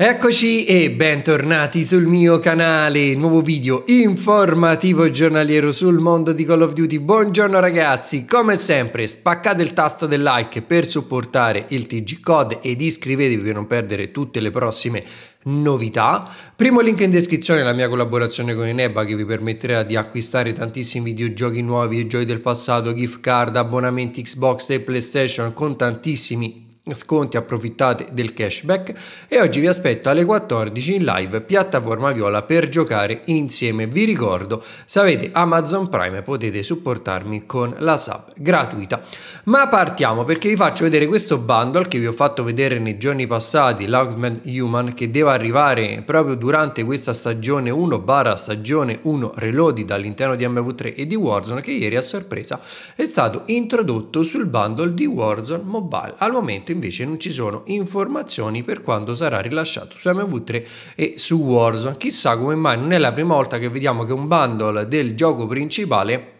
Eccoci e bentornati sul mio canale, nuovo video informativo giornaliero sul mondo di Call of Duty. Buongiorno ragazzi, come sempre spaccate il tasto del like per supportare il TG Code ed iscrivetevi per non perdere tutte le prossime novità. Primo link in descrizione la mia collaborazione con Ineba che vi permetterà di acquistare tantissimi videogiochi nuovi e giochi del passato, gift card, abbonamenti Xbox e PlayStation con tantissimi sconti, approfittate del cashback e oggi vi aspetto alle 14 in live piattaforma viola per giocare insieme. Vi ricordo, se avete Amazon Prime potete supportarmi con la sub gratuita. Ma partiamo perché vi faccio vedere questo bundle che vi ho fatto vedere nei giorni passati, l'Augment Human, che deve arrivare proprio durante questa stagione 1 barra stagione 1 reloaded all'interno di MV3 e di Warzone che ieri a sorpresa è stato introdotto sul bundle di Warzone Mobile al momento in invece non ci sono informazioni per quando sarà rilasciato su MV3 e su Warzone. Chissà come mai non è la prima volta che vediamo che un bundle del gioco principale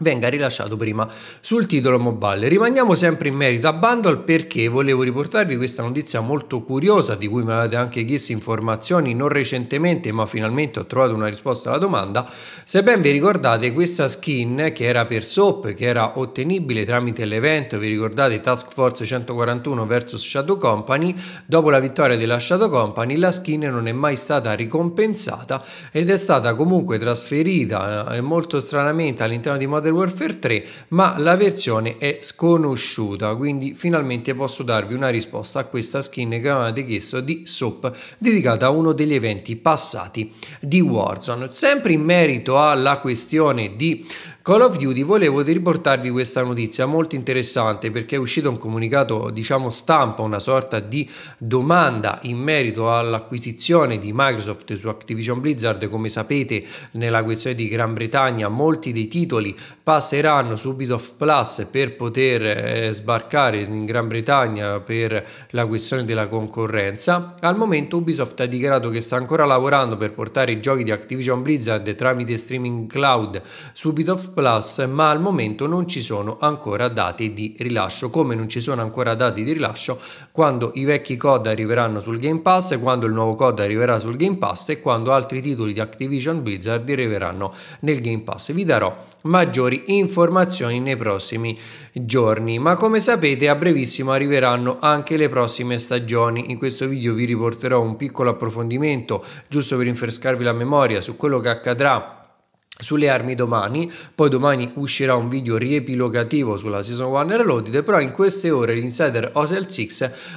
venga rilasciato prima sul titolo mobile. Rimaniamo sempre in merito a bundle perché volevo riportarvi questa notizia molto curiosa di cui mi avete anche chiesto informazioni non recentemente ma finalmente ho trovato una risposta alla domanda. Se ben vi ricordate questa skin che era per SOP che era ottenibile tramite l'evento vi ricordate Task Force 141 vs Shadow Company dopo la vittoria della Shadow Company la skin non è mai stata ricompensata ed è stata comunque trasferita eh, molto stranamente all'interno di Modern Modern Warfare 3, ma la versione è sconosciuta, quindi finalmente posso darvi una risposta a questa skin che avevate chiesto di SOP dedicata a uno degli eventi passati di Warzone. Sempre in merito alla questione di Call of Duty volevo riportarvi questa notizia molto interessante perché è uscito un comunicato diciamo stampa, una sorta di domanda in merito all'acquisizione di Microsoft su Activision Blizzard. Come sapete nella questione di Gran Bretagna molti dei titoli passeranno subito off plus per poter eh, sbarcare in Gran Bretagna per la questione della concorrenza. Al momento Ubisoft ha dichiarato che sta ancora lavorando per portare i giochi di Activision Blizzard tramite streaming cloud subito off Plus, ma al momento non ci sono ancora dati di rilascio, come non ci sono ancora dati di rilascio quando i vecchi COD arriveranno sul Game Pass, quando il nuovo COD arriverà sul Game Pass e quando altri titoli di Activision Blizzard arriveranno nel Game Pass. Vi darò maggiori informazioni nei prossimi giorni, ma come sapete a brevissimo arriveranno anche le prossime stagioni. In questo video vi riporterò un piccolo approfondimento giusto per rinfrescarvi la memoria su quello che accadrà sulle armi domani, poi domani uscirà un video riepilogativo sulla Season 1 Reloaded, però in queste ore l'insider Osel 6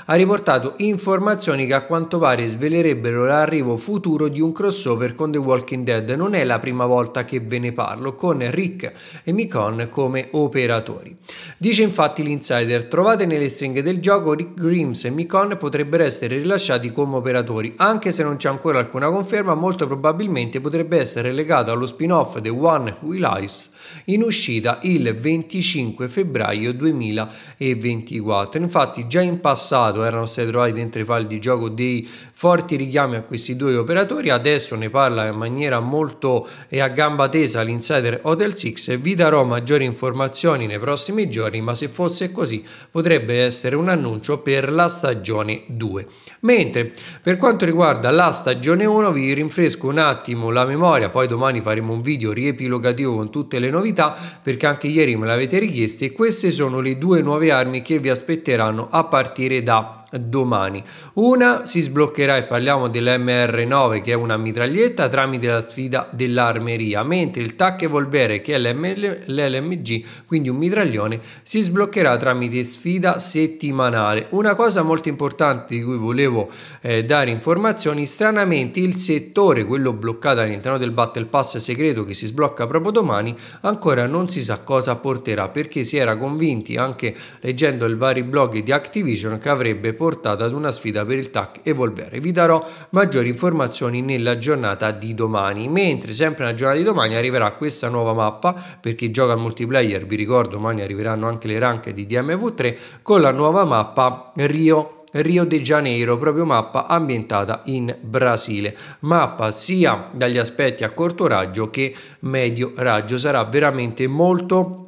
ha riportato informazioni che a quanto pare svelerebbero l'arrivo futuro di un crossover con The Walking Dead. Non è la prima volta che ve ne parlo, con Rick e Micon come operatori. Dice infatti l'insider, trovate nelle stringhe del gioco Rick Grimes e Micon potrebbero essere rilasciati come operatori, anche se non c'è ancora alcuna conferma, molto probabilmente potrebbe essere legato allo spin-off the One Who Lives in uscita il 25 febbraio 2024. Infatti già in passato erano stati trovati dentro i file di gioco dei forti richiami a questi due operatori, adesso ne parla in maniera molto e a gamba tesa l'insider Hotel 6 vi darò maggiori informazioni nei prossimi giorni, ma se fosse così potrebbe essere un annuncio per la stagione 2. Mentre per quanto riguarda la stagione 1 vi rinfresco un attimo la memoria, poi domani faremo un video video riepilogativo con tutte le novità perché anche ieri me l'avete richiesto e queste sono le due nuove armi che vi aspetteranno a partire da domani. Una si sbloccherà e parliamo dell'MR9 che è una mitraglietta tramite la sfida dell'armeria, mentre il TAC Volvere che è l'LMG, quindi un mitraglione, si sbloccherà tramite sfida settimanale. Una cosa molto importante di cui volevo eh, dare informazioni, stranamente il settore, quello bloccato all'interno del Battle Pass segreto che si sblocca proprio domani, ancora non si sa cosa porterà perché si era convinti anche leggendo i vari blog di Activision che avrebbe portato portata ad una sfida per il TAC Evolvere. Vi darò maggiori informazioni nella giornata di domani, mentre sempre nella giornata di domani arriverà questa nuova mappa per chi gioca al multiplayer, vi ricordo domani arriveranno anche le rank di DMV3 con la nuova mappa Rio Rio de Janeiro, proprio mappa ambientata in Brasile. Mappa sia dagli aspetti a corto raggio che medio raggio, sarà veramente molto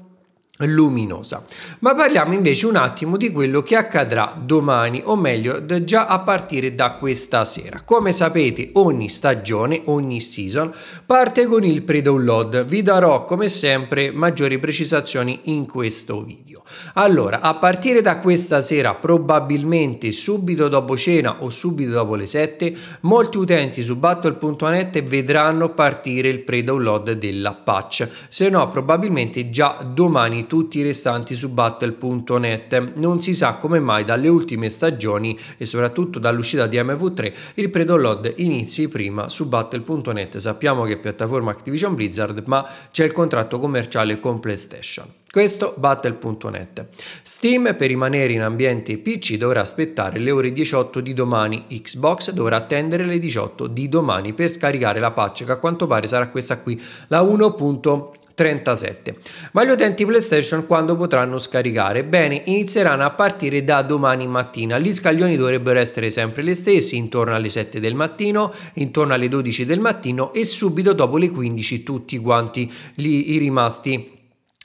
luminosa. Ma parliamo invece un attimo di quello che accadrà domani, o meglio già a partire da questa sera. Come sapete ogni stagione, ogni season parte con il pre-download. Vi darò come sempre maggiori precisazioni in questo video. Allora, a partire da questa sera, probabilmente subito dopo cena o subito dopo le 7, molti utenti su battle.net vedranno partire il pre-download della patch. Se no, probabilmente già domani tutti i restanti su Battle.net. Non si sa come mai dalle ultime stagioni e soprattutto dall'uscita di MV3 il pre-download inizi prima su Battle.net. Sappiamo che è piattaforma Activision Blizzard, ma c'è il contratto commerciale con PlayStation. Questo battle.net. Steam per rimanere in ambiente PC dovrà aspettare le ore 18 di domani, Xbox dovrà attendere le 18 di domani per scaricare la patch che a quanto pare sarà questa qui, la 1. 37. Ma gli utenti PlayStation quando potranno scaricare? Bene, inizieranno a partire da domani mattina. Gli scaglioni dovrebbero essere sempre gli stessi, intorno alle 7 del mattino, intorno alle 12 del mattino e subito dopo le 15 tutti quanti gli, i rimasti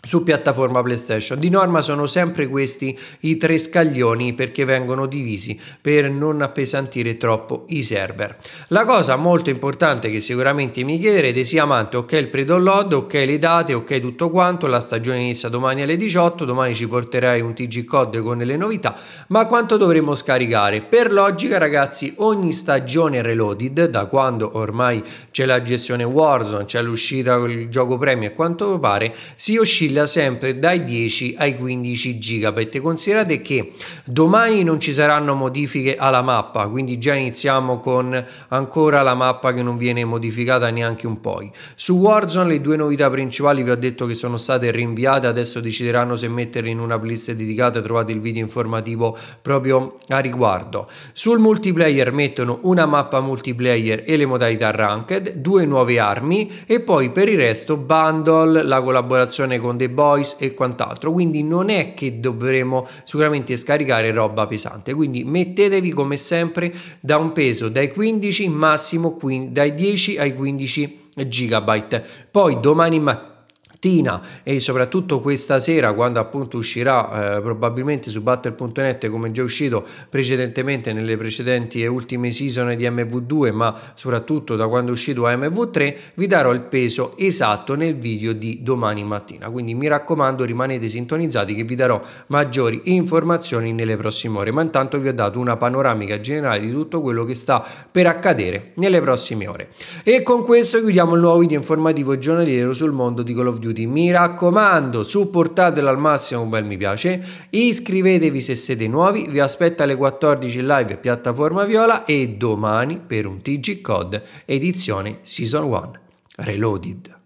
su piattaforma PlayStation. Di norma sono sempre questi i tre scaglioni perché vengono divisi per non appesantire troppo i server. La cosa molto importante che sicuramente mi chiederete sia amante ok il pre-download, ok le date, ok tutto quanto, la stagione inizia domani alle 18, domani ci porterai un TG code con le novità, ma quanto dovremo scaricare? Per logica ragazzi ogni stagione reloaded, da quando ormai c'è la gestione Warzone, c'è l'uscita con il gioco premio e quanto pare, si oscilla oscilla sempre dai 10 ai 15 GB. Considerate che domani non ci saranno modifiche alla mappa, quindi già iniziamo con ancora la mappa che non viene modificata neanche un po'. Su Warzone le due novità principali vi ho detto che sono state rinviate, adesso decideranno se metterle in una playlist dedicata, trovate il video informativo proprio a riguardo. Sul multiplayer mettono una mappa multiplayer e le modalità ranked, due nuove armi e poi per il resto bundle, la collaborazione con The Boys e quant'altro. Quindi non è che dovremo sicuramente scaricare roba pesante. Quindi mettetevi come sempre da un peso dai 15 massimo dai 10 ai 15 gigabyte. Poi domani mattina mattina e soprattutto questa sera quando appunto uscirà eh, probabilmente su battle.net come già uscito precedentemente nelle precedenti e ultime season di MV2 ma soprattutto da quando è uscito MV3 vi darò il peso esatto nel video di domani mattina quindi mi raccomando rimanete sintonizzati che vi darò maggiori informazioni nelle prossime ore ma intanto vi ho dato una panoramica generale di tutto quello che sta per accadere nelle prossime ore e con questo chiudiamo il nuovo video informativo giornaliero sul mondo di Call of Duty compiuti. Mi raccomando, supportatelo al massimo un bel mi piace, iscrivetevi se siete nuovi, vi aspetto alle 14 live piattaforma viola e domani per un TG Code edizione Season 1 Reloaded.